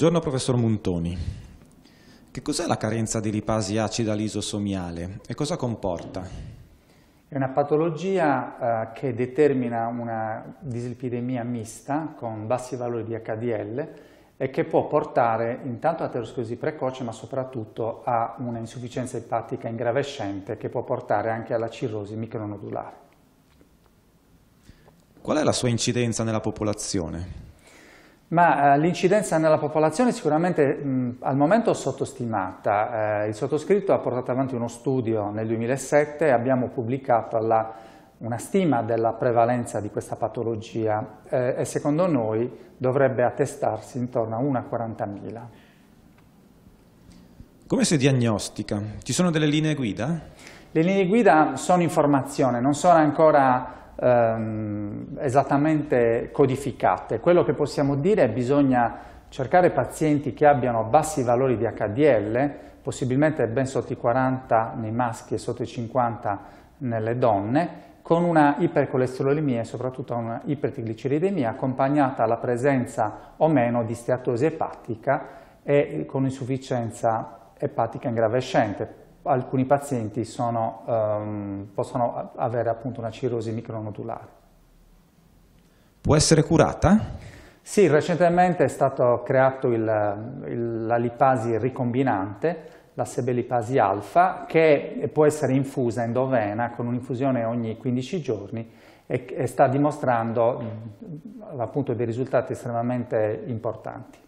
Buongiorno professor Muntoni. Che cos'è la carenza di lipasi acida lisosomiale e cosa comporta? È una patologia eh, che determina una dislipidemia mista con bassi valori di HDL e che può portare intanto a all'aterosclerosi precoce ma soprattutto a una insufficienza epatica ingravescente che può portare anche alla cirrosi micronodulare. Qual è la sua incidenza nella popolazione? Ma eh, l'incidenza nella popolazione è sicuramente mh, al momento sottostimata. Eh, il sottoscritto ha portato avanti uno studio nel 2007 e abbiamo pubblicato la, una stima della prevalenza di questa patologia eh, e secondo noi dovrebbe attestarsi intorno a 40.000. Come si diagnostica? Ci sono delle linee guida? Le linee guida sono informazione, non sono ancora ehm, esattamente codificate. Quello che possiamo dire è che bisogna cercare pazienti che abbiano bassi valori di HDL, possibilmente ben sotto i 40 nei maschi e sotto i 50 nelle donne, con una ipercolesterolemia e soprattutto una ipertrigliceridemia accompagnata alla presenza o meno di steatosi epatica e con insufficienza epatica ingravescente, alcuni pazienti sono, um, possono avere appunto una cirrosi micronodulare. Può essere curata? Sì, recentemente è stato creato il, il, la lipasi ricombinante, la sebelipasi alfa, che può essere infusa endovena con un'infusione ogni 15 giorni e, e sta dimostrando mh, appunto dei risultati estremamente importanti.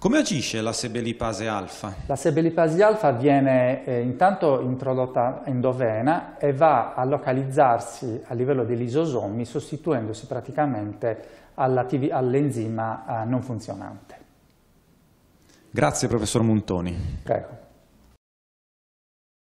Come agisce la sebelipase alfa? La sebelipase alfa viene eh, intanto introdotta endovena e va a localizzarsi a livello degli isosomi sostituendosi praticamente all'enzima eh, non funzionante. Grazie professor Montoni. Prego.